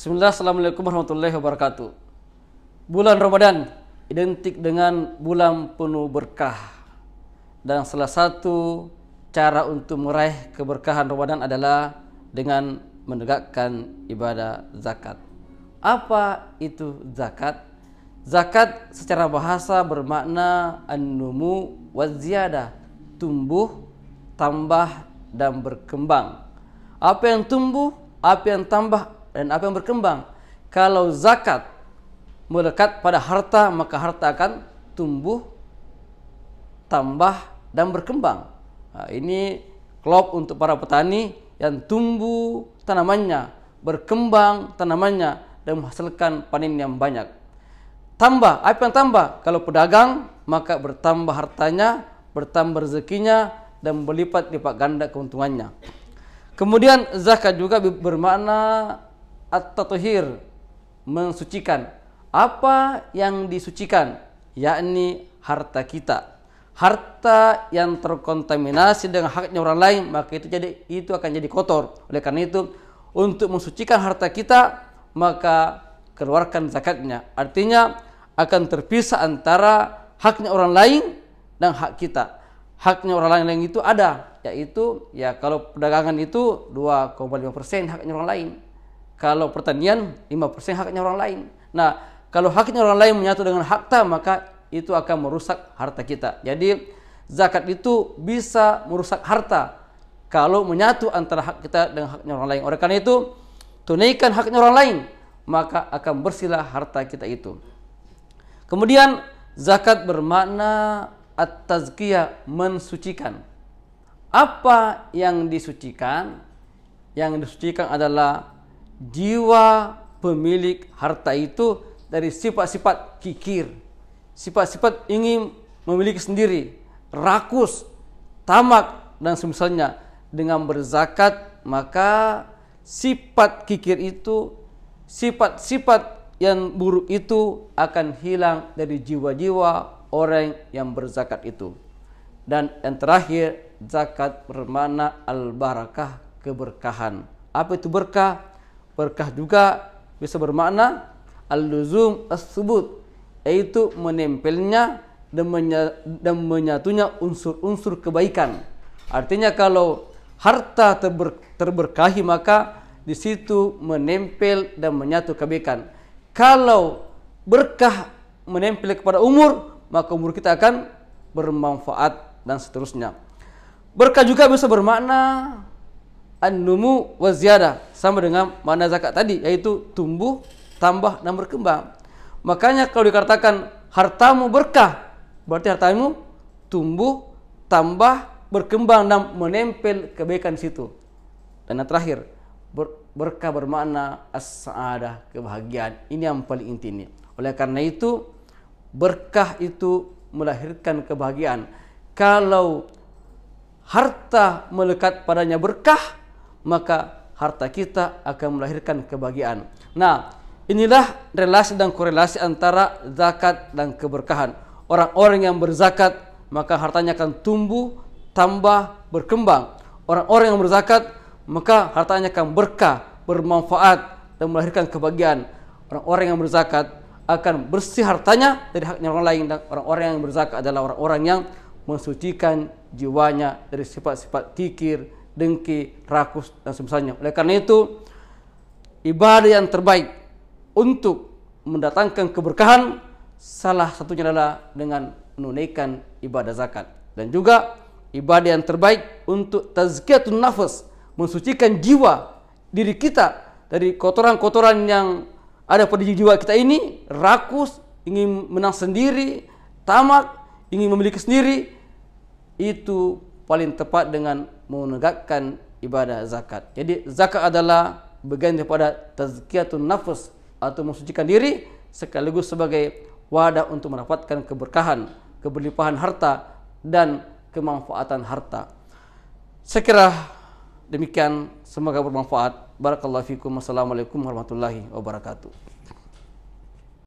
Bismillah, Assalamualaikum warahmatullahi wabarakatuh. Bulan Ramadan identik dengan bulan penuh berkah. Dan salah satu cara untuk meraih keberkahan Ramadan adalah dengan menegakkan ibadah zakat. Apa itu zakat? Zakat secara bahasa bermakna an-numu waziyadah, tumbuh, tambah, dan berkembang. Apa yang tumbuh, apa yang tambah dan apa yang berkembang. Kalau zakat melekat pada harta, maka harta akan tumbuh, tambah, dan berkembang. Nah, ini klop untuk para petani yang tumbuh tanamannya, berkembang tanamannya, dan menghasilkan panen yang banyak. Tambah, apa yang tambah? Kalau pedagang, maka bertambah hartanya, bertambah rezekinya, dan berlipat-lipat ganda keuntungannya. Kemudian zakat juga bermakna at-tathhir mensucikan apa yang disucikan yakni harta kita harta yang terkontaminasi dengan haknya orang lain maka itu jadi itu akan jadi kotor oleh karena itu untuk mensucikan harta kita maka keluarkan zakatnya artinya akan terpisah antara haknya orang lain dan hak kita haknya orang lain yang itu ada yaitu ya kalau perdagangan itu 2,5% haknya orang lain kalau pertanian 5% haknya orang lain. Nah, kalau haknya orang lain menyatu dengan harta maka itu akan merusak harta kita. Jadi zakat itu bisa merusak harta kalau menyatu antara hak kita dengan haknya orang lain. Oleh karena itu, tunaikan haknya orang lain, maka akan bersilah harta kita itu. Kemudian zakat bermakna at-tazkiyah mensucikan. Apa yang disucikan? Yang disucikan adalah jiwa pemilik harta itu dari sifat-sifat kikir, sifat-sifat ingin memiliki sendiri, rakus, tamak dan semisalnya. Dengan berzakat maka sifat kikir itu, sifat-sifat yang buruk itu akan hilang dari jiwa-jiwa orang yang berzakat itu. Dan yang terakhir zakat bermakna al-barakah keberkahan. Apa itu berkah? Berkah juga bisa bermakna al-luzum as-subut, yaitu menempelnya dan, menya, dan menyatunya unsur-unsur kebaikan. Artinya kalau harta terber, terberkahi maka di situ menempel dan menyatu kebaikan. Kalau berkah menempel kepada umur, maka umur kita akan bermanfaat dan seterusnya. Berkah juga bisa bermakna an-numu wa ziyadah sama dengan mana zakat tadi yaitu tumbuh, tambah dan berkembang. Makanya kalau dikatakan hartamu berkah, berarti hartamu tumbuh, tambah, berkembang dan menempel kebaikan situ. Dan yang terakhir, ber berkah bermakna as-sa'adah, kebahagiaan. Ini yang paling inti ini. Oleh karena itu, berkah itu melahirkan kebahagiaan. Kalau harta melekat padanya berkah, maka harta kita akan melahirkan kebahagiaan. Nah, inilah relasi dan korelasi antara zakat dan keberkahan. Orang-orang yang berzakat, maka hartanya akan tumbuh, tambah, berkembang. Orang-orang yang berzakat, maka hartanya akan berkah, bermanfaat, dan melahirkan kebahagiaan. Orang-orang yang berzakat akan bersih hartanya dari haknya orang lain dan orang-orang yang berzakat adalah orang-orang yang mensucikan jiwanya dari sifat-sifat kikir, dengki, rakus, dan semisalnya. Oleh karena itu, ibadah yang terbaik untuk mendatangkan keberkahan salah satunya adalah dengan menunaikan ibadah zakat. Dan juga ibadah yang terbaik untuk tazkiyatun nafas, mensucikan jiwa diri kita dari kotoran-kotoran yang ada pada jiwa kita ini, rakus, ingin menang sendiri, tamak, ingin memiliki sendiri, itu paling tepat dengan menegakkan ibadah zakat. Jadi zakat adalah bagian daripada tazkiyatun nafas atau mensucikan diri sekaligus sebagai wadah untuk mendapatkan keberkahan, keberlimpahan harta dan kemanfaatan harta. Sekira demikian semoga bermanfaat. Barakallahu fikum. Assalamualaikum warahmatullahi wabarakatuh.